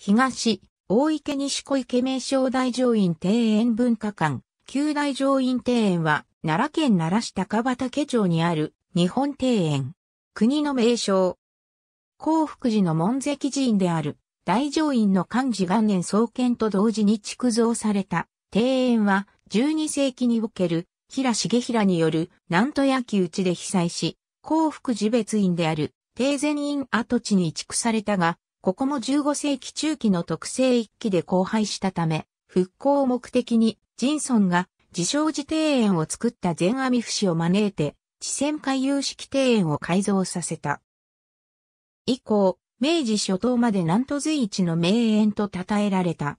東、大池西小池名称大上院庭園文化館、旧大上院庭園は、奈良県奈良市高畑町にある日本庭園。国の名称。幸福寺の門跡寺院である大乗院の漢字元年創建と同時に築造された庭園は12世紀における平重平による南都焼打ちで被災し、幸福寺別院である定前院跡地に移築されたが、ここも15世紀中期の特製一期で荒廃したため、復興を目的に、ジンソンが自称寺庭園を作った全網節を招いて、地仙回遊式庭園を改造させた。以降、明治初頭まで南都随一の名園と称えられた。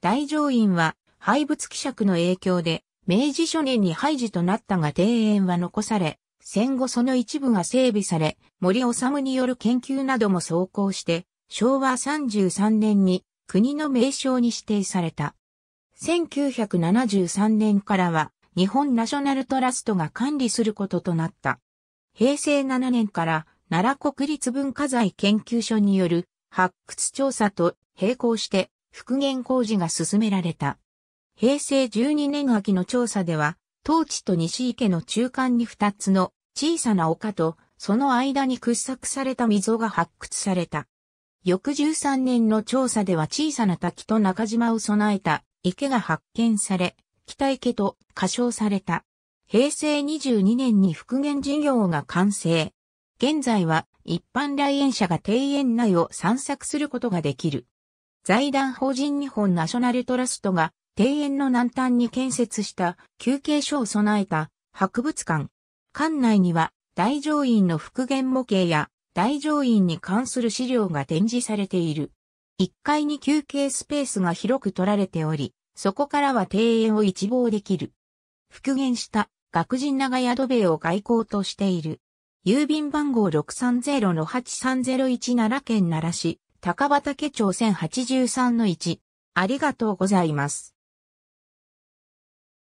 大乗院は廃仏希釈の影響で、明治初年に廃寺となったが庭園は残され、戦後その一部が整備され、森治による研究なども走行して、昭和33年に国の名称に指定された。1973年からは日本ナショナルトラストが管理することとなった。平成7年から奈良国立文化財研究所による発掘調査と並行して復元工事が進められた。平成12年秋の調査では、当地と西池の中間に2つの小さな丘とその間に掘削された溝が発掘された。翌13年の調査では小さな滝と中島を備えた池が発見され、北池と仮称された。平成22年に復元事業が完成。現在は一般来園者が庭園内を散策することができる。財団法人日本ナショナルトラストが庭園の南端に建設した休憩所を備えた博物館。館内には大乗院の復元模型や大乗員に関する資料が展示されている。1階に休憩スペースが広く取られており、そこからは庭園を一望できる。復元した学人長屋宿塀を外交としている。郵便番号630-8301奈良県奈良市、高畑町1083-1。ありがとうございます。